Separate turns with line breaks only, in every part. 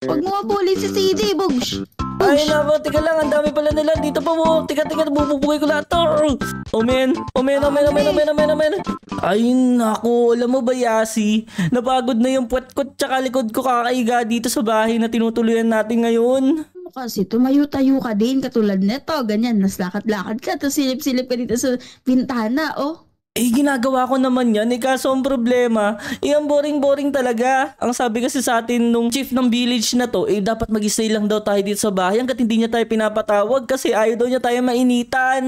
Huwag mo mapulin si CD, Bugs. Ay, nako, tika lang, ang dami pala nila. Dito pa mo, oh. tika, tika, bububugay ko lahat. to. Oh, man, oh, man, oh, man, oh, man, oh, man, oh, man, oh, oh, Ay, nako, alam mo ba, Yasi? Napagod na yung puwet ko tsaka likod ko kakaiga dito sa bahay na tinutuluyan natin ngayon. Ano
kasi tumayo-tayo ka din, katulad nito, ganyan, naslakad-lakad ka, tapos silip-silip ka dito sa bintana, oh. Eh, ginagawa ko naman yan. Eh,
kaso ang problema, eh, ang boring-boring talaga. Ang sabi kasi sa atin nung chief ng village na to, eh, dapat mag-stay lang daw tayo dito sa bahay hanggat hindi niya tayo pinapatawag kasi ayaw daw niya tayo
mainitan.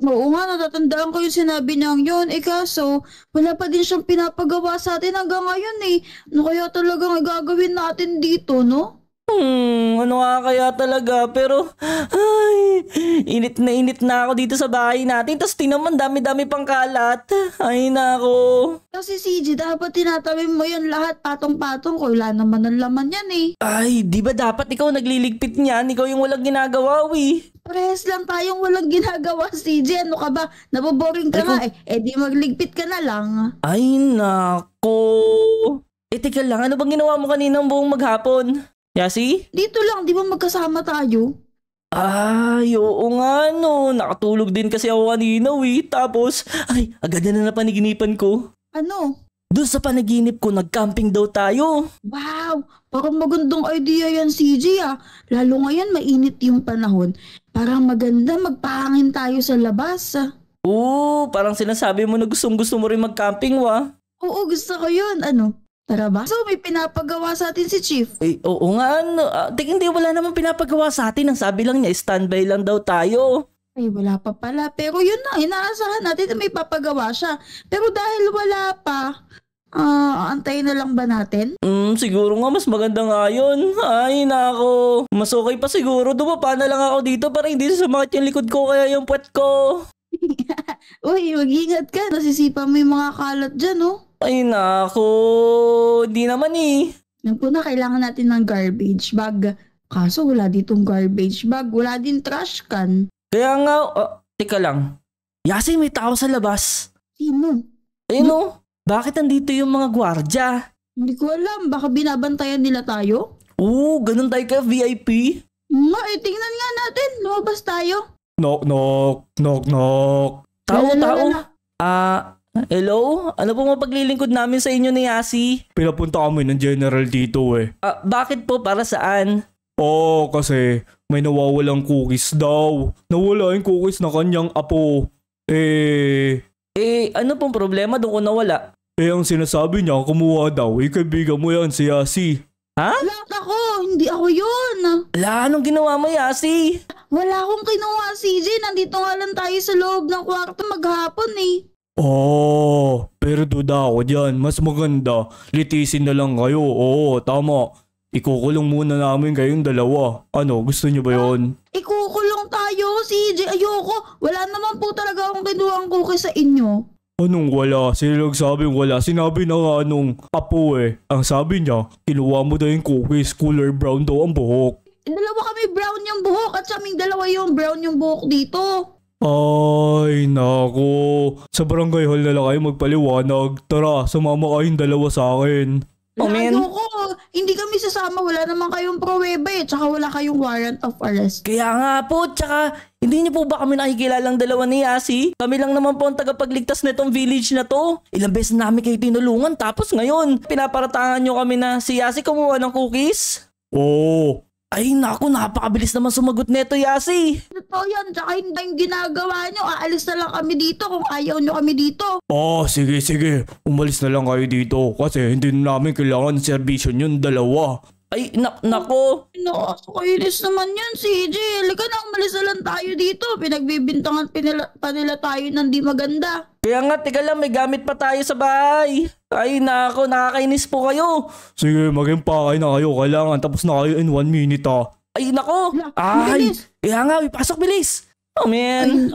Oo nga, natatandaan ko yung sinabi niyang yun. Eh kaso, wala pa din siyang pinapagawa sa atin hanggang ngayon eh. Ano kaya talagang gagawin natin dito, no? Hmm, ano nga
kaya talaga, pero
ay, init na
init na ako dito sa bahay natin. Tapos tinaman dami-dami pang kalat. Ay nako.
Kasi CJ, dapat tinatabi mo yan lahat patong-patong ko. Wala naman ang laman yan eh. Ay, di ba dapat ikaw nagliligpit niyan? Ikaw yung walang ginagawa, wi. Pares lang tayong walang ginagawa, CJ. Ano ka ba? Naboboring ka Ay, na eh. Eh di magligpit ka na lang.
Ay nako.
Eh, teka lang, ano bang ginawa mo kanina buong maghapon?
Yasi? Dito lang, di ba magkasama tayo? Ay, oo nga no. Nakatulog din kasi ako kanina eh. Tapos, ay, agad na na napaniginipan ko.
Ano? Doon sa panaginip ko, nag-camping daw tayo. Wow! Parang magandang idea yan, CJ ah. Lalo ngayon, mainit yung panahon. Parang maganda, magpahangin tayo sa labas ah. Oo,
parang sinasabi mo na gustong gusto mo rin mag-camping wa.
Oo, gusto ko yun. Ano? Tara ba? So may pinapagawa sa atin si Chief.
Ay, eh, oo nga, ano, uh, hindi wala namang pinapagawa sa atin. Ang sabi lang niya, standby lang daw tayo.
Ay, wala pa pala. Pero yun na, inaasahan natin na may papagawa siya. Pero dahil wala pa, Ah, uh, antayin na lang ba natin?
Mm, siguro nga mas maganda nga yun. Ay, nako. Mas okay pa siguro. Dumapa na lang ako dito para hindi sumakit yung likod ko
kaya yung puwet ko. Uy, mag-ingat ka. Nasisipa mo yung mga kalat dyan, oh. Ay nako, di naman eh. Yung na kailangan natin ng garbage bag. Kaso wala ditong garbage bag, wala din trash can. Kaya nga,
uh, teka lang. Yasi, may tao sa labas. Sino? Ayun no? Oh.
Bakit nandito yung mga gwardya? Hindi ko alam, baka binabantayan nila tayo? Oo, ganun tayo ka VIP. Ma, eh, tingnan nga natin. Lumabas tayo.
Knock,
knock, knock, knock. Tao, tao. Ah, Hello? Ano po mapaglilingkod namin sa inyo ni Yasi?
Pinapunta kami ng general dito eh.
Ah, bakit po? Para
saan? Oo, oh, kasi may nawawalang cookies daw. Nawala yung cookies na kanyang apo. Eh... Eh, ano pong problema doon kung nawala? Eh, ang sinasabi niya, kumuha daw. Ikaibigan mo yan si Yasi. Ha? Wala ako,
hindi ako yun. Ala, anong ginawa mo, Yasi? Wala akong kinuha, CJ. Nandito nga lang tayo sa loob ng kwarto maghapon eh.
Oh, perdo daw ako dyan. Mas maganda. Litisin na lang kayo. Oo, tama. Ikukulong muna namin kayong dalawa. Ano, gusto niyo ba yon? Ah,
ikukulong tayo, CJ. Ayoko. Wala naman po talaga akong kinuha ang cookies sa inyo.
Anong wala? Sila nagsabing wala. Sinabi na nga nung apo eh. Ang sabi niya, kinuha mo daw yung cookies. Color brown daw ang buhok.
Dalawa kami brown yung buhok at sa aming dalawa yung brown yung buhok dito.
Ay, nako. Sa barangay hall na lang kayo magpaliwanag. Tara, sumama kayong dalawa sa akin. Oh, Amen. Lalo
ko, hindi kami sasama. Wala naman kayong pruweba eh. Tsaka wala kayong warrant of arrest. Kaya nga po, tsaka hindi niyo po ba kami
nakikilalang dalawa ni Yasi? Kami lang naman po ang tagapagligtas nitong village na to. Ilang beses namin kayo tinulungan tapos ngayon, pinaparatangan niyo kami na si Yasi kumuha ng cookies? Oo, oh, ay naku, napakabilis naman sumagot neto, Yasi.
Totoo yan, tsaka hindi ginagawa nyo. Aalis na lang kami dito kung ayaw nyo kami dito.
Oh, sige, sige. Umalis na lang kayo dito kasi hindi namin kailangan ng servisyo yung dalawa.
Ay, nak nako. Ano, nakakainis naman yan, CJ. Halika na, umalis lang tayo dito. Pinagbibintangan pinila, pa nila tayo ng di maganda. Kaya nga, tika lang, may gamit pa tayo sa bahay.
Ay, nako, nakakainis po kayo.
Sige, maging pakay na kayo. Kailangan tapos na kayo in one minute, ha. Ah.
Ay, nako. Ay, kaya nga, ipasok bilis. Oh, man. Ay,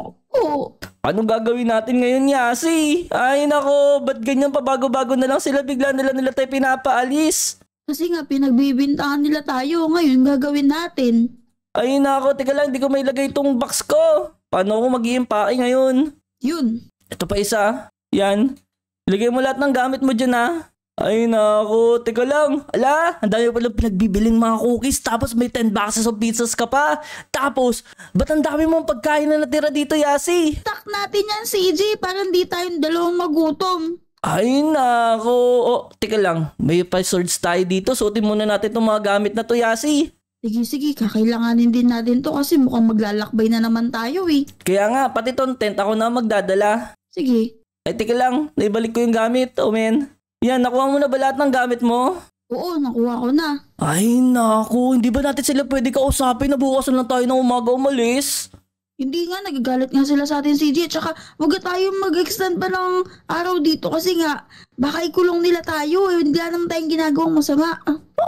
Anong gagawin natin ngayon, Yasi? Ay, nako, ba't ganyan pa bago-bago na lang sila bigla nila nila tayo pinapaalis?
Kasi nga, pinagbibintahan nila tayo. Ngayon, gagawin natin. Ay nako, teka lang, hindi ko may lagay itong box ko. Paano ako mag
iimpake ngayon? Yun. Ito pa isa. Yan. Ilagay mo lahat ng gamit mo dyan ha. Ay nako, teka lang. Ala, ang dami pala pinagbibiling mga cookies tapos may 10 boxes of pizzas ka pa. Tapos, ba't ang dami mong pagkain na natira
dito, Yasi? Tak natin yan, CJ, para hindi tayong dalawang magutom.
Ay nako. Oh, teka lang, may pa swords tayo dito. Suotin muna natin itong mga gamit na to,
Yasi. Sige, sige. Kakailanganin din natin to kasi mukhang maglalakbay na naman tayo eh.
Kaya nga, pati tong tent ako na magdadala. Sige. Ay, teka lang. Naibalik ko yung gamit. Oh, man. Yan, nakuha mo na ba lahat ng gamit mo?
Oo, nakuha ko na. Ay, naku.
Hindi ba natin sila pwede kausapin na bukas lang tayo ng umaga umalis?
Hindi nga, nagagalit nga sila sa atin, CJ. Tsaka, wag na tayong mag-extend pa ng araw dito kasi nga, baka ikulong nila tayo. Eh, hindi lang tayong ginagawang masama.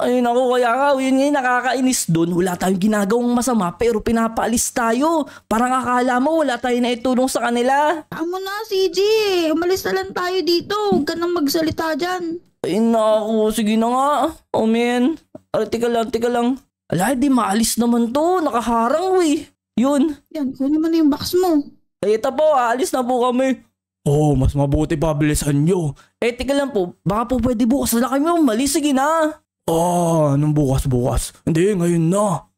Ay, naku, kaya nga, yun
nga nakakainis dun. Wala tayong ginagawang masama, pero pinapaalis tayo. Parang akala mo,
wala tayong naitulong sa kanila. Tama na, CJ. Umalis na lang tayo dito. Huwag ka nang magsalita dyan.
Ay, naku, sige na nga. Oh, man. Artika lang, tika lang. Ala, di maalis naman to. Nakaharang, we. Yun. Yan, kunin mo na yung box mo. Tita eh, po, aalis na po kami. Oh, mas mabuti pa bilisan nyo. Eh, teka lang po, baka po pwede bukas na kami umali. Sige na. Oh, anong bukas-bukas? Hindi, ngayon na.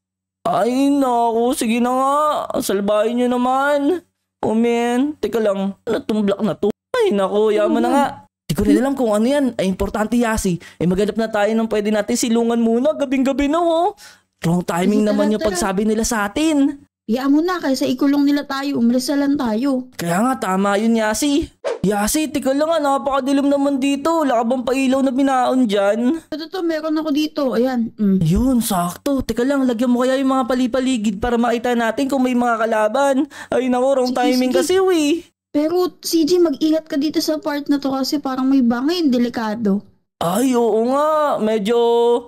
Ay, naku, sige na nga. Salbahin nyo naman. Oh, man. Teka lang, ano tong black na to? Ay, naku, yaman na nga. Hindi ko rin alam kung ano yan. Ay, importante yasi. Eh, maghanap na tayo ng pwede natin silungan muna. Gabing-gabi na, oh. Wrong timing naman yung pagsabi
nila sa atin. Iyamon na kaysa ikulong nila tayo, umalis lang tayo.
Kaya nga tama yun Yasi. Yasi, tika lang ha, ah, napakadilim naman dito. Wala ka bang pailaw na binaon dyan? Totoo, to, meron ako dito. Ayan. Mm. Yun, sakto. Teka lang, lagyan mo kaya yung mga palipaligid para makita natin kung may mga kalaban. Ay naku, wrong Sige, timing sige. kasi we.
Pero CJ, mag-ingat ka dito sa part na to kasi parang may bangin, delikado.
Ay, oo nga. Medyo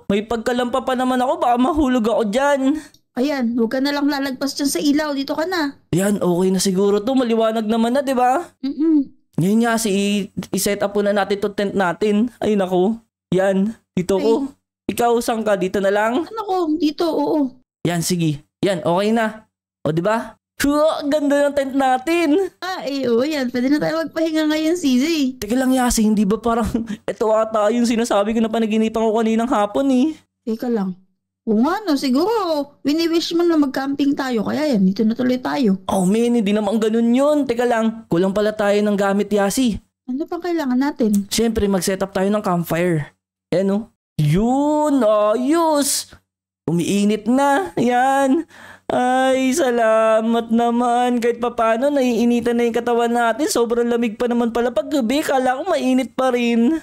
may pagkalampa pa naman ako. Baka mahulog ako dyan. Ayan, huwag ka na lang lalagpas dyan sa ilaw. Dito ka na. Yan, okay na siguro to. Maliwanag naman na, di ba? Mm-mm. Ngayon nga, si, i-set up po na natin to tent natin. Ay, nako. Yan, dito Ay. ko. Ikaw, saan ka? Dito na lang?
Ano ko? Dito, oo.
Yan, sige. Yan, okay na. O, di ba? Huwa, ganda ng tent natin. Ah, eh, oo yan. Pwede na tayo magpahinga ngayon, CZ. Teka lang, Yasi, eh, hindi ba parang eto ata yung sinasabi ko na panaginipan ko kaninang hapon eh.
Teka lang, kung ano, siguro, wini-wish mo na mag-camping tayo, kaya yan, dito na tuloy tayo. Oh man,
hindi naman ganun yun. Teka lang, kulang pala tayo ng gamit, Yasi.
Ano pang kailangan natin? Siyempre,
mag-set up tayo ng campfire. Eh no? Yun, ayos! Umiinit na, yan. Ay, salamat naman. Kahit papano, naiinitan na yung katawan natin. Sobrang lamig pa naman pala pag gabi. Kala ko mainit pa
rin.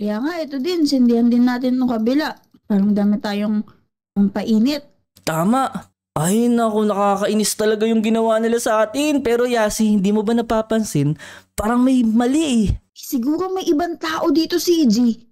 Kaya nga, ito din. Sindihan din natin ng kabila. Parang dami tayong ang painit.
Tama. Ay naku, nakakainis talaga yung ginawa nila sa atin. Pero Yasi, hindi mo ba napapansin? Parang may mali eh. Siguro may ibang tao dito, CJ.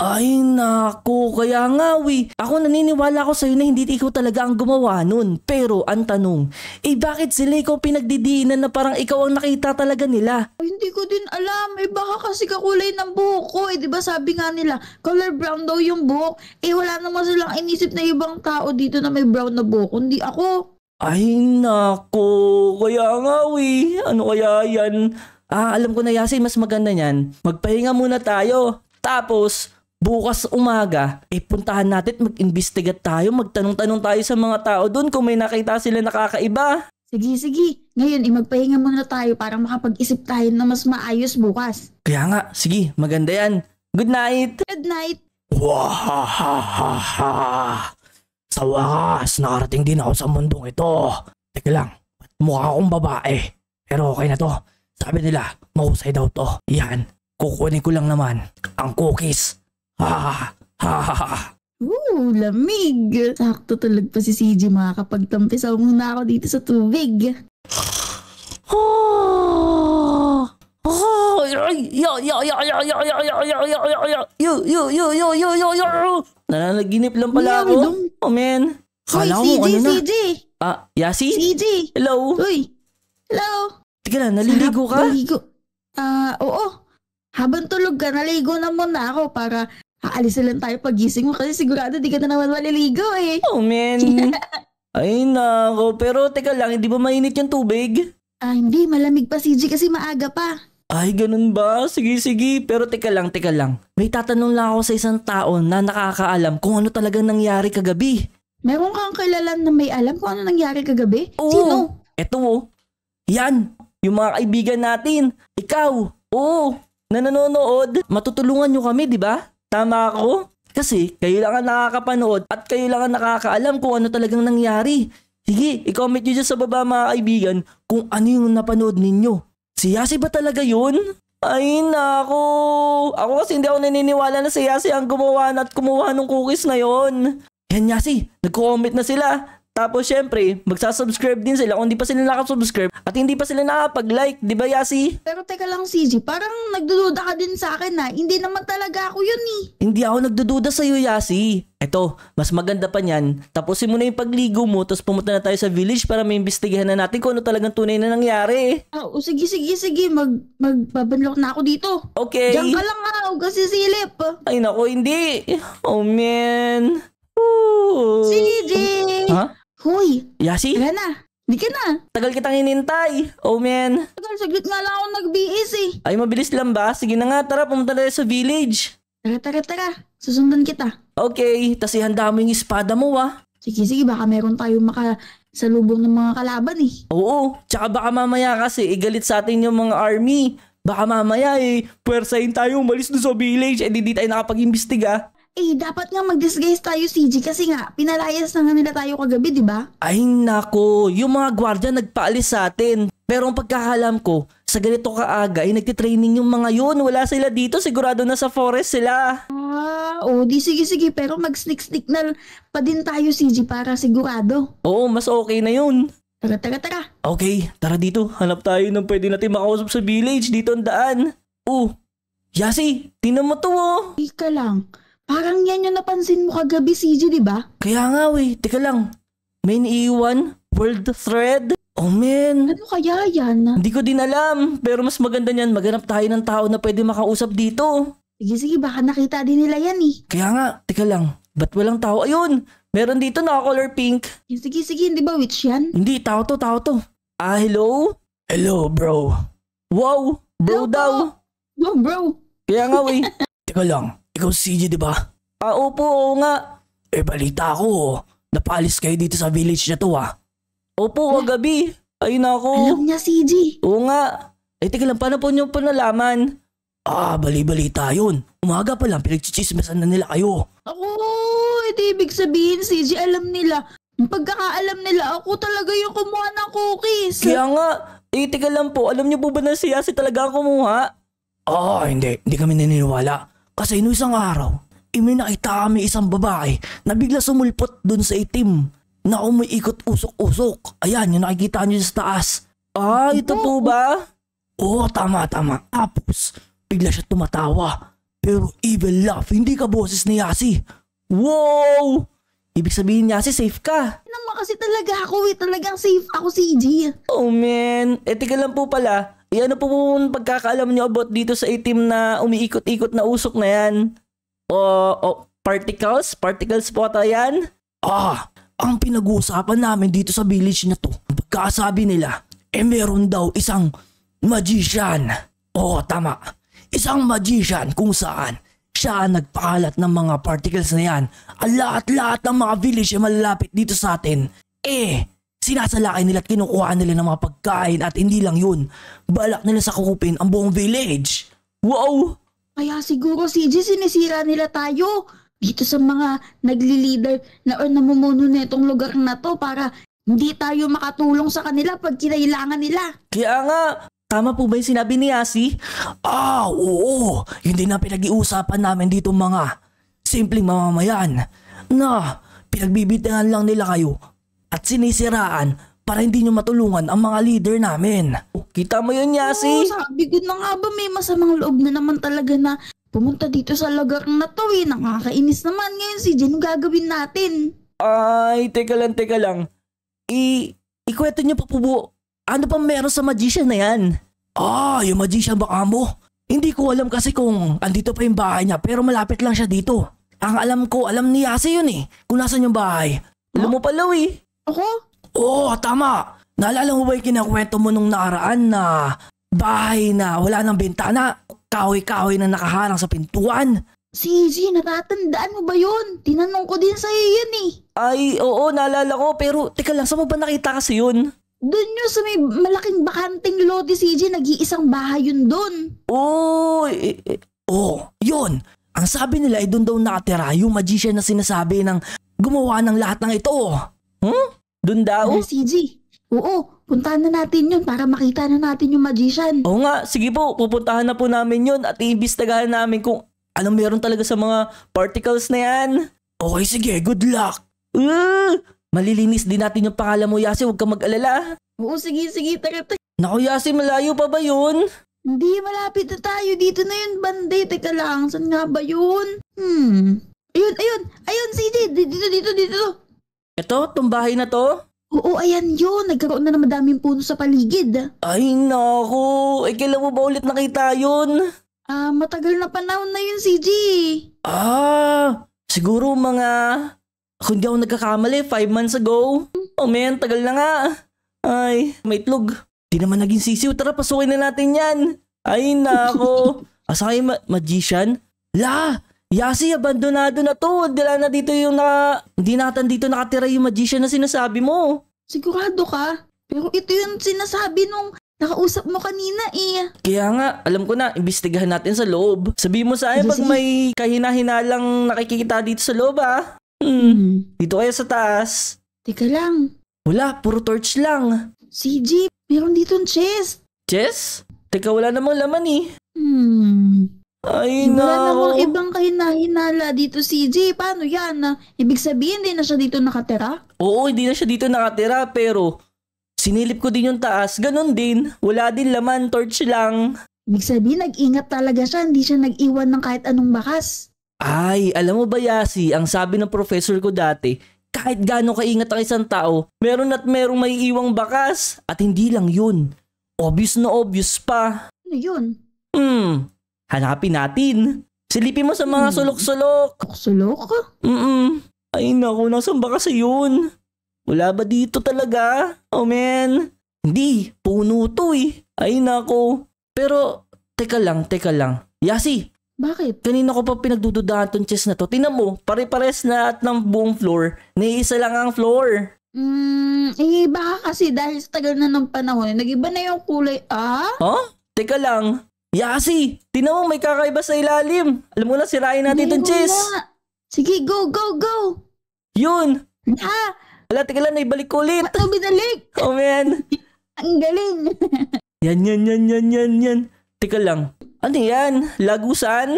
Ay nako, kaya nga we, ako naniniwala ko sa'yo na hindi ikaw talaga ang gumawa nun. Pero ang tanong, eh bakit sila ikaw pinagdidiinan na parang ikaw ang nakita talaga nila?
Ay, hindi ko din alam, eh baka kasi kakulay ng buhok ko. Eh di ba sabi nga nila, color brown daw yung buhok. Eh wala naman silang inisip na ibang tao dito na may brown na buhok, hindi ako.
Ay nako, kaya nga we, ano kaya yan? Ah, alam ko na Yasin, mas maganda niyan. Magpahinga muna tayo. Tapos, bukas umaga, eh puntahan natin mag-investigat tayo, magtanong-tanong tayo sa mga tao doon kung may nakita sila nakakaiba.
Sige, sige. Ngayon, eh, magpahinga muna tayo para makapag-isip tayo na mas maayos bukas.
Kaya nga, sige, maganda yan. Good night! Good night! Wahahahaha! Sa wakas, nakarating din ako sa mundong ito. Teka lang, mukha akong babae. Pero okay na to. Sabi nila, mahusay daw to. Yan, kukunin ko lang naman ang cookies Ha! Ha! ha.
Ooh, lamig! Sakto tulog pa si CJ makakapagtampi. Saw muna ako dito sa tubig. Oh! Oh! Yo, yo, yo, yo, yo, yo, yo,
yo, yo, yo, yo, yo, yo, yo, yo, yo, Nananaginip lang pala ako. Oh, man. Kala ko ano na. CJ! Ah, Yasi? CJ! Hello? Uy!
Hello? Teka lang, naliligo ka? Naliligo? Ah, oo. Habang tulog ka, naligo na muna ako para Aalis lang tayo pagising mo kasi sigurado di ka na naman maliligo eh. Oh man.
Ay nako, pero teka lang, hindi ba mainit yung tubig?
Ah, hindi. Malamig pa CJ kasi maaga pa.
Ay, ganun ba? Sige, sige. Pero teka lang, teka lang. May tatanong lang ako sa isang tao na nakakaalam kung ano talaga nangyari kagabi.
Meron kang kilala na may alam kung ano nangyari kagabi? Oo. Sino?
Eto oh. Yan. Yung mga kaibigan natin. Ikaw. Oo. Na nanonood. Matutulungan nyo kami, di ba? Tama ako? Kasi kayo lang ang nakakapanood at kayo lang ang nakakaalam kung ano talagang nangyari. Sige, i-comment nyo dyan sa baba mga kaibigan kung ano yung napanood ninyo. Si Yasi ba talaga yun? Ay nako! Ako kasi hindi ako naniniwala na si Yasi ang gumawa na at kumuha ng cookies na yon. Yan Yasi, nag-comment na sila. Tapos syempre, magsasubscribe din sila kung hindi pa sila nakasubscribe at hindi
pa sila nakapag-like, 'di ba Yasi? Pero teka lang CJ, parang nagdududa ka din sa akin na Hindi naman talaga ako 'yun eh.
Hindi ako nagdududa sa iyo Yasi. Eto, mas maganda pa niyan. Tapusin mo na yung pagligo mo, tapos pumunta na tayo sa village para maimbestigahan na natin kung ano talagang tunay na
nangyari. Ah, oh, sige, sige, sige. Mag, magbabanlok na ako dito. Okay. Diyan ka lang ha, huwag kasi silip. Ay nako, hindi. Oh man. Ooh.
CJ! Ha? Huh? Hoy! Yasi? Taga na. Di ka na. Tagal kitang hinintay. Oh, man.
Tagal, saglit nga lang ako nag-BS eh.
Ay, mabilis lang ba? Sige na nga, tara, pumunta tayo sa
village. Tara, tara, tara. Susundan kita. Okay, tas ihanda mo yung espada mo ah. Sige, sige, baka meron tayong makasalubong ng mga kalaban eh. Oo, tsaka baka
mamaya kasi igalit sa atin yung mga army. Baka mamaya eh, puwersahin tayo umalis doon sa village at eh, hindi tayo nakapag-imbestiga.
Eh, dapat nga mag-disguise tayo, CG, kasi nga, pinalayas na nga nila tayo kagabi, di ba?
Ay nako, yung mga gwardya nagpaalis sa atin. Pero ang pagkakalam ko, sa ganito kaaga ay eh, nagtitraining yung mga yun. Wala sila dito, sigurado na sa forest sila.
Ah, oh, di sige sige, pero mag-sneak-sneak na pa din tayo, CG, para sigurado. Oo, mas okay na yun. Tara,
tara, tara. Okay, tara dito. Hanap tayo ng pwede natin makausap sa village. Dito ang daan. Oh, Yasi, tinan mo to oh. Ika lang. Parang yan yung napansin mo kagabi, CJ, di ba? Kaya nga, we. Teka lang. May iwan? World thread? Oh, man. Ano kaya
yan? Hindi
ko din alam. Pero mas maganda niyan, maghanap tayo ng tao na pwede makausap dito.
Sige, sige. Baka nakita din nila yan eh.
Kaya nga. Teka lang. Ba't walang tao? Ayun! Meron dito na color pink. Sige, sige. Hindi ba witch yan? Hindi. Tao to, tao to. Ah, hello? Hello, bro. Wow! Bro hello, daw! Wow, bro! Kaya nga, we. Teka lang. Ikaw CJ, di ba? Ah, opo, oo nga. Eh, balita ko, oh. napalis kayo dito sa village na to, ah. Opo, kagabi. Ayun ako. Alam niya, CJ. Oo nga. Eh, teka lang, paano po niyo po nalaman? Ah, bali-balita yun. Umaga pa lang, pinagchichismisan na nila kayo.
Ako, hindi eh, ibig sabihin, CJ, alam nila. Ang pagkakaalam nila, ako talaga yung kumuha ng cookies. Kaya nga,
eh, teka lang
po, alam niyo po ba na siya si talaga ang
kumuha? Ah, hindi. Hindi kami naniniwala. Kasi no isang araw, iminakita kami isang babae na bigla sumulpot dun sa itim na umiikot usok-usok. Ayan, yung nakikita nyo sa taas. Ah, ito po ba? Oo, tama, tama. Tapos, bigla siya tumatawa. Pero evil laugh, hindi ka boses ni Yasi. Wow! Ibig sabihin niya si safe ka. Naman kasi talaga ako eh, talagang safe ako si G. Oh man, eh lang po pala, Iyan eh, ano po yung pagkakaalam niyo about dito sa itim na umiikot-ikot na usok na yan? O, o particles? Particles po ata yan? Ah, ang pinag-uusapan namin dito sa village na to, pagkasabi nila, eh meron daw isang magician. Oo, tama. Isang magician kung saan siya ang nagpaalat ng mga particles na yan. Ang lahat-lahat ng mga village ay malalapit dito sa atin. Eh, Sinasalakay nila at kinukuha nila ng mga pagkain at hindi lang yun. Balak nila sa kukupin ang buong village.
Wow! Kaya siguro si CJ sinisira nila tayo dito sa mga nagli-leader na or namumuno na itong lugar na to para hindi tayo makatulong sa kanila pag kinailangan nila.
Kaya nga, Tama po ba yung sinabi ni Yasi? Ah, oo. Yun din ang pinag-iusapan namin dito mga simpleng mamamayan na pinagbibitihan lang nila kayo at sinisiraan para hindi nyo matulungan ang mga leader namin.
kita mo yun, Yasi? Oo, sabi ko na nga ba may masamang loob na naman talaga na pumunta dito sa lugar na to eh. Nakakainis naman ngayon si Jen. gagawin natin?
Ay, teka lang, teka lang. I, ikwento niyo pa po po. Ano pa meron sa magician na yan? Ah, yung magician baka mo? Hindi ko alam kasi kung andito pa yung bahay niya pero malapit lang siya dito. Ang alam ko, alam ni Yase yun eh, kung nasan yung bahay. Alam huh? mo palaw eh. Ako? Oo, tama. Naalala mo ba yung kinakwento mo nung nakaraan na bahay na wala nang bintana? Kahoy-kahoy na nakaharang sa
pintuan? Sisi, natatandaan mo ba yun? Tinanong ko din sa'yo yun eh. Ay, oo, naalala ko. Pero teka lang, saan mo ba nakita kasi yun? Doon yun sa may malaking bakanting lote, CJ. Nag-iisang bahay yun doon. Oo, oh, eh, eh,
oh, yun. Ang sabi nila ay eh, doon daw nakatira yung magician na sinasabi ng gumawa ng lahat ng ito. Oh. Hmm? Doon daw? Uh,
CG. Oo, puntahan na natin yun para makita na natin yung magician. Oo nga,
sige po, pupuntahan na po namin yun at iimbestigahan namin kung ano meron talaga sa mga particles na yan. Okay, sige, good luck. Uh, malilinis din natin yung pangalan mo, Yasi, huwag kang mag-alala.
Oo, sige, sige, tara, tara. Naku, Yasi, malayo pa ba yun? Hindi, malapit na tayo. Dito na yun, bande. Teka lang, saan nga ba yun? Hmm. Ayun, ayun, ayun, CJ, dito, dito, dito. Ito, tong na to? Oo, ayan yun. Nagkaroon na naman daming puno sa paligid. Ay, nako. Ay, eh, kailan mo ba ulit nakita yun? Ah, matagal na panahon na
yun, CJ. Ah, siguro mga... Kung di ako nagkakamali, five months ago. Oh man, tagal na nga. Ay, may itlog. Di naman naging sisiw. Tara, pasukin na natin yan. Ay, nako. Asa kayo, ma- magician? La! Yasi, abandonado na to. Dala na dito yung naka... Hindi natan dito nakatira
yung magician na sinasabi mo. Sigurado ka? Pero ito yung sinasabi nung Nakausap mo kanina eh.
Kaya nga, alam ko na, imbestigahan natin sa loob. Sabi mo sa akin pag may kahina-hinalang nakikita dito sa loob ah. Hmm. Mm-hmm. Dito kaya sa taas. Teka lang. Wala, puro torch lang. CG, meron dito ang chest. Chest? Teka, wala namang laman eh.
Hmm.
Ay, no. Wala namang
ibang kahinahinala dito, CJ. Paano yan? Ah? ibig sabihin, hindi na siya dito nakatira?
Oo, hindi na siya dito nakatira, pero sinilip ko din yung taas. Ganon din. Wala din laman, torch lang.
Ibig sabihin, nag-ingat talaga siya. Hindi siya nag-iwan ng kahit anong bakas.
Ay, alam mo ba, Yasi, ang sabi ng professor ko dati, kahit gaano kaingat ang isang tao, meron at merong may iwang bakas. At hindi lang yun. Obvious na obvious pa.
Ano yun?
Hmm, Hanapin natin. Silipin mo sa mga hmm. sulok-sulok. Sulok? Mm-mm. Ay naku, nasan ba kasi yun? Wala ba dito talaga? Oh man. Hindi, puno to eh. Ay naku. Pero, teka lang, teka lang. Yasi! Bakit? Kanina ko pa pinagdududahan tong chest na to. Tinan mo, pare-pares na at ng buong floor. Naiisa lang ang floor.
Mm, eh baka kasi dahil sa tagal na ng panahon, eh, nagiba na yung kulay. Ah?
Huh? Teka lang. Yasi, tinan mo may kakaiba sa ilalim. Alam mo na, sirain natin itong cheese. Na. Sige, go, go, go. Yun. Ha? Wala, teka lang, naibalik ko ulit. Ano binalik? Oh, man. Ang galing. yan, yan, yan, yan, yan, yan. Teka lang. Ano yan? Lagusan?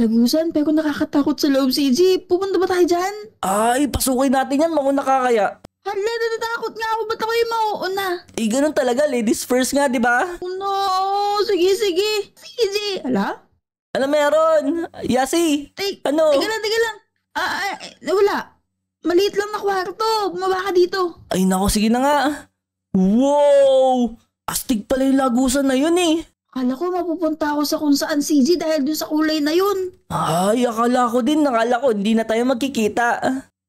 Lagusan? Pero nakakatakot sa loob, CG. Pupunta ba tayo dyan? Ay, pasukin natin yan. Mauna ka kaya. Hala, natatakot nga ako. Ba't ako yung mauuna? Eh, ganun talaga. Ladies first nga, di ba? Oh, no. Sige, sige. Sige, G. Hala? Ano meron? Yasi? Ay, ano? Teka lang, teka lang. Ah, ah, ah, wala. Maliit lang na kwarto. Bumaba ka dito. Ay, nako. Sige na nga. Wow! Astig pala yung lagusan na yun eh. Akala ko mapupunta ako sa kung saan CG dahil dun sa kulay na yun.
Ay, akala ko din. Nakala ko hindi na tayo magkikita.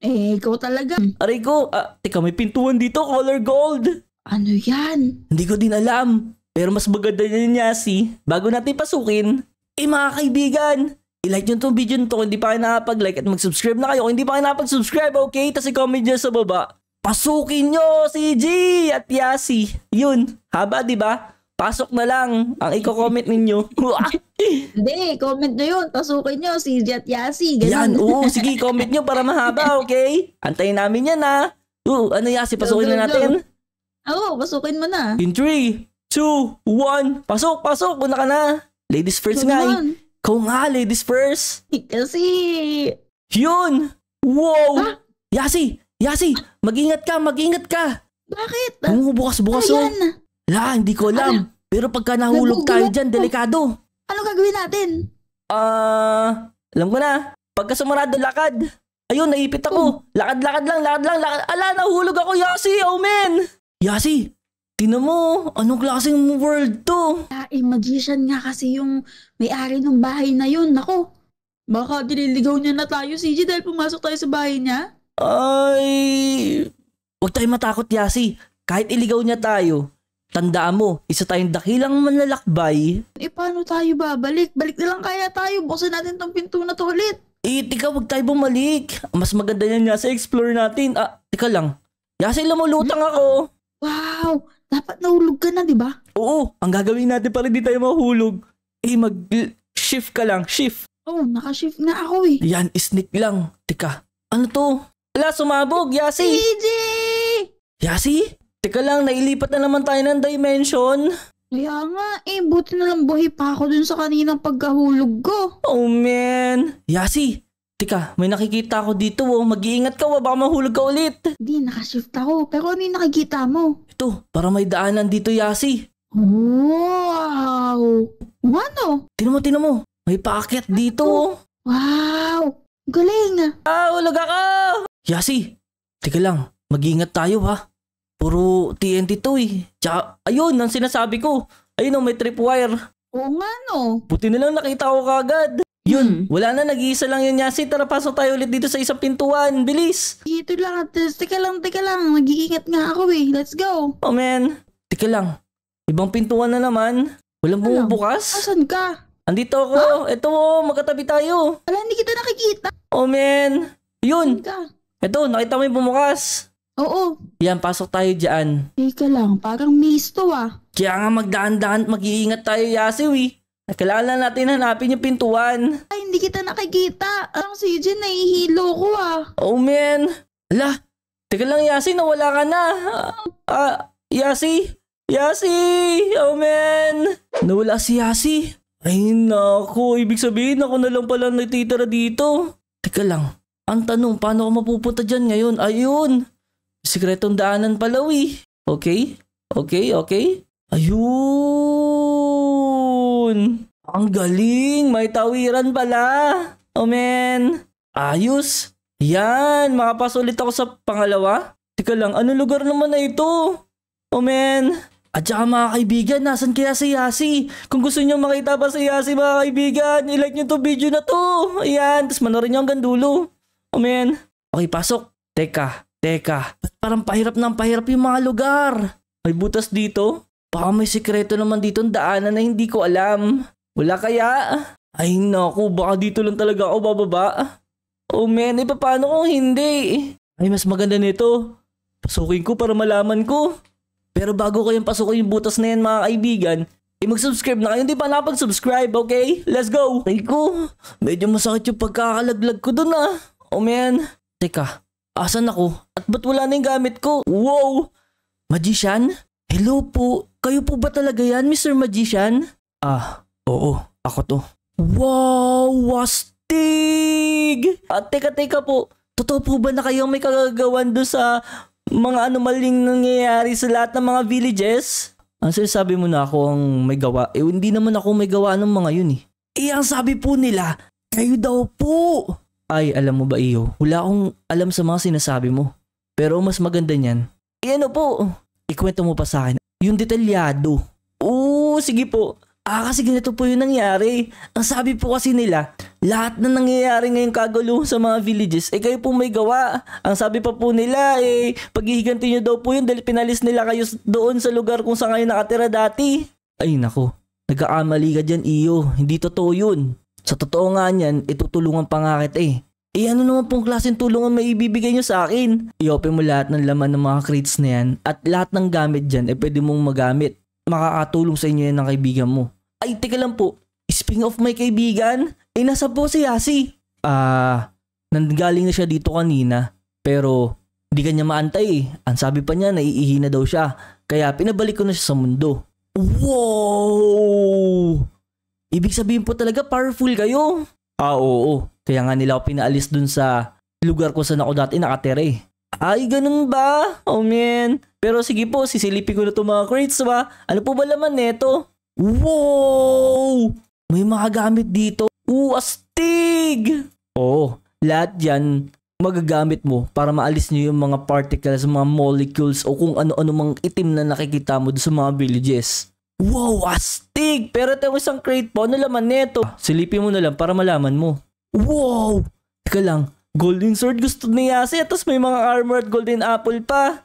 Eh, ikaw talaga.
Hmm. Aray ko, ah, teka may pintuan dito, color gold. Ano yan? Hindi ko din alam. Pero mas maganda na niya si, bago natin pasukin. Eh mga kaibigan, i-like nyo itong video nito hindi pa kayo nakapag-like at mag-subscribe na kayo hindi pa kayo nakapag-subscribe, okay? Tapos i-comment nyo sa baba. Pasukin nyo si G at Yasi. Yun, haba ba? Diba? Pasok na lang ang i-comment ninyo.
Hindi, comment nyo yun. Pasukin nyo si Jet Yasi. Ganun. Yan, oo.
Sige, comment nyo para mahaba, okay? Antayin namin yan, ha? Ah. Oo, ano Yasi, pasukin go, go, na natin?
Oo, oh, pasukin mo na.
In 3, 2, 1, pasok, pasok. Una ka na. Ladies first Come nga, on. eh. Ikaw nga, ladies first. Kasi... Yun! Wow! Ha? Yasi! Yasi! Mag-ingat ka! Mag-ingat ka! Bakit? Oo, bukas-bukas. Ayan! Oh. La, hindi ko alam. Ano? Pero pagka nahulog tayo dyan, delikado.
Anong gagawin natin?
Ah, uh, alam ko na. Pagka sumarado, lakad. Ayun, naipit ako. Lakad-lakad oh. lang, lakad lang, lakad.
Ala, nahulog ako, Yasi! Oh, man! Yasi, tina mo, anong klaseng world to? Ay, ah, eh, magician nga kasi yung may-ari ng bahay na yun. Nako, baka dililigaw niya na tayo, CJ, dahil pumasok tayo sa bahay niya. Ay,
huwag tayo matakot, Yasi. Kahit iligaw niya tayo, Tandaan mo, isa tayong dakilang manlalakbay.
Eh paano tayo babalik? Balik na lang kaya tayo. Buksan natin tong
pinto na to ulit. Eh, tika, wag tayo bumalik. Mas maganda yan nga sa explore natin. Ah, tika lang. Yasi, lumulutang ako.
Wow, dapat nahulog ka na, di ba?
Oo, ang gagawin natin para di tayo mahulog. Eh, mag-shift ka lang, shift.
Oh, naka-shift na ako eh.
Yan, sneak lang. Tika,
ano to? Wala, sumabog, Yasi.
TJ! Yasi? Teka lang, nailipat na naman tayo ng dimension.
Kaya nga eh, buti na lang buhay pa ako dun sa kaninang pagkahulog ko. Oh man!
Yasi! Tika, may nakikita ako dito oh. Mag-iingat ka oh, baka mahulog ka ulit.
Hindi, nakashift ako. Pero ano yung nakikita mo?
Ito, para may daanan dito, Yasi.
Wow! Ano? Tino mo, tino mo. May paakyat dito ano? oh. Wow! Galing! Ah, ulaga ako!
Yasi! Tika lang, mag-iingat tayo ha. Puro TNT to eh. Tsaka, ayun, ang sinasabi ko. Ayun o, oh, may tripwire.
Oo nga no.
Buti na lang nakita ko kagad. Yun, hmm. wala na, nag-iisa lang yun Yasi. Tara, pasok tayo ulit dito sa isang pintuan. Bilis! Dito lang, at least, teka lang, teka lang. Nag-iingat nga ako eh. Let's go. Oh man, teka lang. Ibang pintuan na naman. Walang ano? bumubukas. Asan ka? Andito ako. Huh? Ito, oh, magkatabi tayo.
Wala, hindi kita nakikita.
Oh man. Yun. Ito, nakita mo yung bumukas. Oo. Yan, pasok tayo dyan.
Teka lang, parang miss to ah.
Kaya nga magdaan-daan, mag-iingat tayo, Yasiw eh. Nakilala natin hanapin yung pintuan. Ay, hindi kita nakikita. Ang si Eugene, nahihilo ko ah. Oh man. Ala, teka lang Yasi, nawala ka na. Ah, ah, Yasi? Yasi! Oh man! Nawala si Yasi. Ay nako, ibig sabihin ako na lang pala nagtitira dito. Teka lang, ang tanong, paano ako mapupunta dyan ngayon? Ayun, Sikretong daanan pala, we. Eh. Okay? Okay, okay. Ayun! Ang galing! May tawiran pala! Oh, man! Ayos! Yan! Makapas ulit ako sa pangalawa. Teka lang, ano lugar naman na ito? Oh, man! At saka mga kaibigan, nasan kaya si Yasi? Kung gusto nyo makita pa si Yasi mga kaibigan, ilike nyo to video na to. Ayan, tapos manorin nyo hanggang dulo. Oh man. Okay, pasok. Teka, Teka, ba't parang pahirap ng pahirap yung mga lugar? May butas dito? Baka may sikreto naman dito ang daanan na hindi ko alam. Wala kaya? Ay naku, baka dito lang talaga ako bababa. Oh man, eh paano kung hindi? Ay mas maganda nito. Pasukin ko para malaman ko. Pero bago kayong pasukin yung butas na yan mga kaibigan, eh mag-subscribe na kayo. Hindi pa napag-subscribe, okay? Let's go! Ay ko, medyo masakit yung pagkakalaglag ko dun ah. Oh man. Teka, Asan ako? At ba't wala na yung gamit ko? Wow! Magician? Hello po. Kayo po ba talaga yan, Mr. Magician? Ah, oo. Ako to. Wow! Wastig! At teka, teka po. Totoo po ba na kayong may kagagawan doon sa mga anomaling nangyayari sa lahat ng mga villages? Ang ah, sabi mo na ako ang may gawa. Eh, hindi naman ako may gawa ng mga yun eh. Eh, ang sabi po nila, kayo daw po ay alam mo ba iyo, wala akong alam sa mga sinasabi mo. Pero mas maganda niyan, eh ano po, ikwento mo pa sa akin, yung detalyado. Oo, sige po. Ah, kasi ganito po yung nangyari. Ang sabi po kasi nila, lahat na nangyayari ngayong kaguluhan sa mga villages, eh kayo po may gawa. Ang sabi pa po nila, eh, paghihiganti nyo daw po yun dahil pinalis nila kayo doon sa lugar kung saan kayo nakatira dati. Ay nako, nagkaamali ka dyan iyo, hindi totoo yun. Sa totoo nga niyan, itutulungan pa nga kita eh. Eh ano naman pong klaseng tulong ang maibibigay nyo sa akin? Iopen mo lahat ng laman ng mga crates na yan at lahat ng gamit dyan eh pwede mong magamit. Makakatulong sa inyo yan ng kaibigan mo. Ay, teka lang po. Speaking of my kaibigan, eh nasa po si Yasi. Ah, uh, nanggaling na siya dito kanina pero hindi kanya maantay eh. Ang sabi pa niya, naiihi na daw siya. Kaya pinabalik ko na siya sa mundo. Wow! Ibig sabihin po talaga powerful kayo. Ah, oo. Kaya nga nila ako pinaalis dun sa lugar ko sa ako dati nakatira eh. Ay, ganun ba? Oh man. Pero sige po, sisilipin ko na itong mga crates ba? Ano po ba laman neto? Wow! May mga gamit dito. Ooh, astig! Oo, lahat yan magagamit mo para maalis niyo yung mga particles, mga molecules o kung ano-ano mang itim na nakikita mo sa mga villages. Wow, astig! Pero itong isang crate po, ano laman neto? Silipin mo na lang para malaman mo. Wow! Teka lang, golden sword gusto ni Yase, at ah, may mga armor at golden apple pa.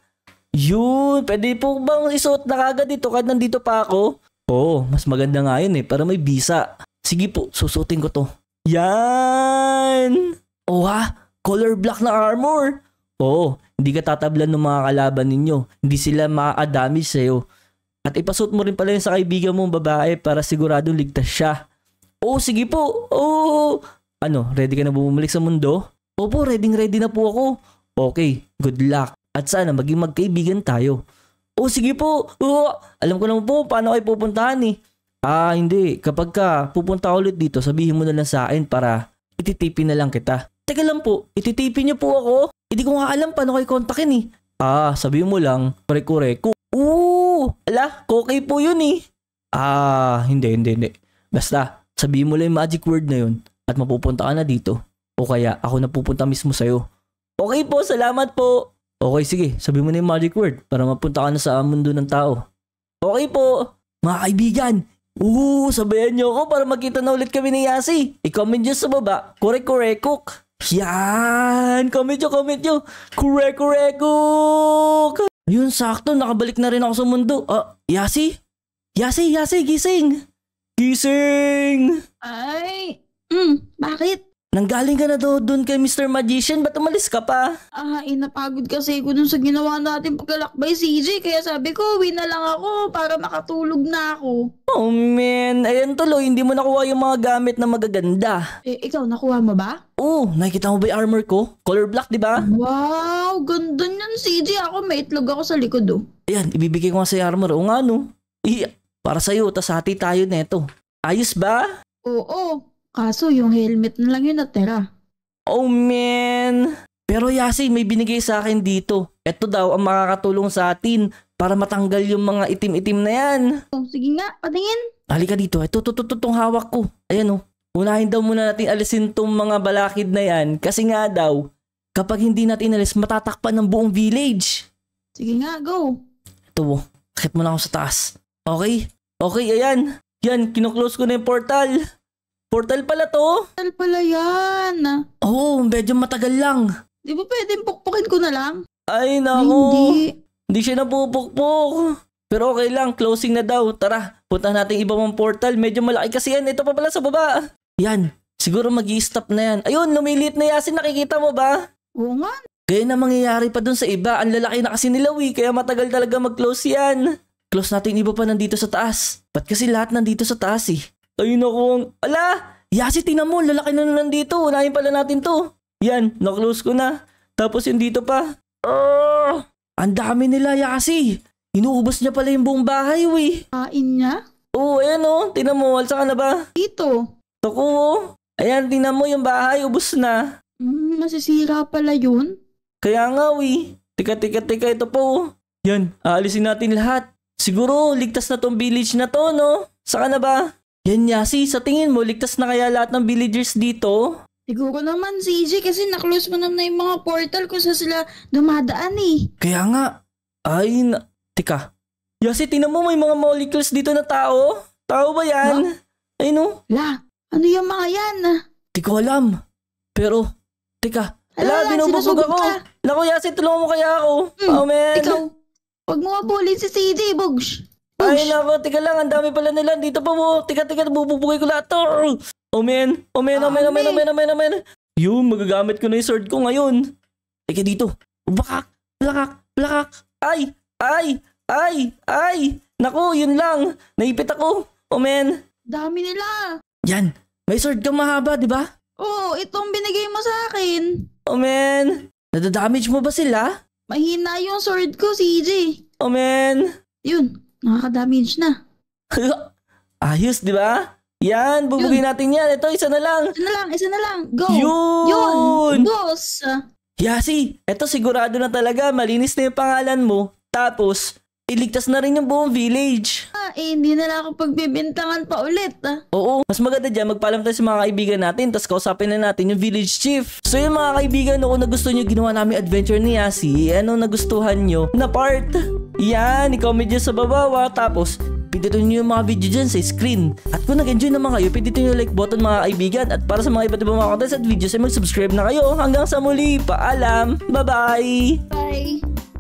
Yun, pwede po bang isuot na kagad dito kahit nandito pa ako? Oo, mas maganda nga yun eh, para may bisa. Sige po, susutin ko to. Yan! Oha, color black na armor. Oo, hindi ka tatablan ng mga kalaban ninyo. Hindi sila maka-damage sa'yo. At ipasuot mo rin pala yun sa kaibigan mong babae para siguradong ligtas siya. Oo, oh, sige po. Oo. Oh. Ano, ready ka na bumalik sa mundo? Opo, ready ready na po ako. Okay, good luck. At sana maging magkaibigan tayo. O oh, sige po. Oo, alam ko naman po paano kayo pupuntahan eh. Ah, hindi. Kapag ka pupunta ulit dito, sabihin mo na lang sa akin para ititipin na lang kita. Teka lang po, ititipin niyo po ako? Hindi ko nga alam paano kayo kontakin eh. Ah, sabihin mo lang, kore-kore, Ala, okay po yun eh. Ah, hindi, hindi, hindi. Basta, sabihin mo lang yung magic word na yun at mapupunta ka na dito. O kaya, ako na pupunta mismo sa'yo. Okay po, salamat po. Okay, sige. Sabi mo na yung magic word para mapunta ka na sa mundo ng tao. Okay po. Mga kaibigan, Oo, sabihan niyo ako para makita na ulit kami ni Yasi. I-comment niyo sa baba, kore-kore-cook. Yan! Comment nyo, comment nyo. Kure-kure-cook! Yun, sakto. Nakabalik na rin ako sa mundo. Oh, Yasi? Yasi, Yasi, gising! Gising!
Ay!
Mm, bakit? Nanggaling ka na daw doon kay Mr. Magician, ba't umalis ka pa?
Ah, inapagod eh, kasi ko dun sa ginawa natin paglalakbay CJ, kaya sabi ko, uwi na lang ako para makatulog na
ako. Oh man, ayun tuloy, hindi mo nakuha yung mga gamit na magaganda.
Eh, ikaw, nakuha mo ba?
oh, nakikita mo ba yung armor ko? Color black, di ba?
Wow, ganda niyan CJ. Ako may itlog ako sa likod oh.
Ayan, ibibigay ko nga sa armor. O nga no. Iya, para sa'yo, tas hati tayo neto. Ayos ba?
Oo, Kaso yung helmet na lang yung natira.
Oh man! Pero Yasi, may binigay sa akin dito. Ito daw ang makakatulong sa atin para matanggal yung mga itim-itim na yan.
Oh, sige nga, patingin.
Halika dito. Ito, ito, ito, itong hawak ko. Ayan oh. Unahin daw muna natin alisin tong mga balakid na yan. Kasi nga daw, kapag hindi natin alis, matatakpan ng buong village.
Sige nga, go.
Ito oh. mo na ako sa taas. Okay? Okay, ayan. Yan, kinuklose ko na yung portal. Portal pala to? Portal pala yan.
Oo, oh, medyo matagal lang. Di ba pwedeng pukpukin ko na lang? Ay, naku. Hindi.
Hindi siya napupukpok. Pero okay lang, closing na daw. Tara, punta natin iba mong portal. Medyo malaki kasi yan. Ito pa pala sa baba. Yan, siguro mag stop na yan. Ayun, lumilit na yasin. Nakikita mo ba? Oo nga. Gaya na mangyayari pa dun sa iba. Ang lalaki na kasi nilawi. Kaya matagal talaga mag-close yan. Close natin iba pa nandito sa taas. Ba't kasi lahat nandito sa taas eh? Tayo na kung, ala, yasi tingnan mo, lalaki na naman dito, unahin pala natin to. Yan, naklose ko na. Tapos yung dito pa. Oh, ang dami nila yasi. Inuubos niya pala yung buong bahay, we. Kain niya? Oo, oh, ayan o. Oh. Tingnan mo, alsa ka na ba? Dito. Toko o. Oh. Ayan, tingnan mo yung
bahay, ubos na. Mm, masisira pala yun.
Kaya nga, we. Tika, tika, tika, ito po. Yan, aalisin natin lahat. Siguro, ligtas na tong village na to, no? Saka na ba? Yan si, sa tingin mo, ligtas na kaya lahat ng villagers dito?
Siguro naman, CJ, kasi naklose mo naman na yung mga portal kung sa sila dumadaan eh.
Kaya nga. Ay, na... Tika. Yasi, tingnan mo, may mga molecules dito na tao. Tao ba yan? Ma? Ay no. La, ano yung mga
yan? Ah? Di ko alam.
Pero, tika. Ala, ala binubusog ako. Ka. Naku, Yasi, tulungan mo kaya ako. Mm, oh, man. Ikaw, huwag mo abulin si CJ, Bugs. Ay, nako, tika lang. Ang dami pala nila. Dito pa po. Tika, tika. Bububugay ko lahat to. Omen. Oh, omen, oh, omen, oh, omen, omen, omen, omen. Yun, magagamit ko na yung sword ko ngayon. Tika dito. Bakak, blakak, blakak. Ay, ay, ay, ay. Nako, yun lang. Naipit ako. Omen.
Dami nila.
Yan. May sword ka mahaba, di ba?
Oo, itong binigay mo sa akin. Omen. Nadadamage mo ba sila? Mahina yung sword ko, CJ. Omen. Yun, Nakaka-damage na.
Ayos, di ba? Yan, bubugin
natin yan. Ito, isa na lang. Isa na lang, isa na lang. Go. Yun. Yun. Dos.
Yasi, ito sigurado na talaga. Malinis na yung pangalan mo. Tapos, iligtas na rin yung buong village
eh, hindi na lang
ako pagbibintangan pa ulit. Ah. Oo, mas maganda dyan, magpaalam tayo sa mga kaibigan natin, tapos kausapin na natin yung village chief. So yung mga kaibigan, kung nagustuhan nyo ginawa namin adventure ni Yasi, ano nagustuhan nyo na part? Yan, i-comment sa baba, wa. tapos pindutin nyo yung mga video dyan sa screen. At kung nag-enjoy naman kayo, pindutin nyo yung like button mga kaibigan. At para sa mga iba't ibang mga contents at videos ay mag-subscribe na kayo. Hanggang sa muli, paalam! Bye-bye! Bye!
-bye. Bye.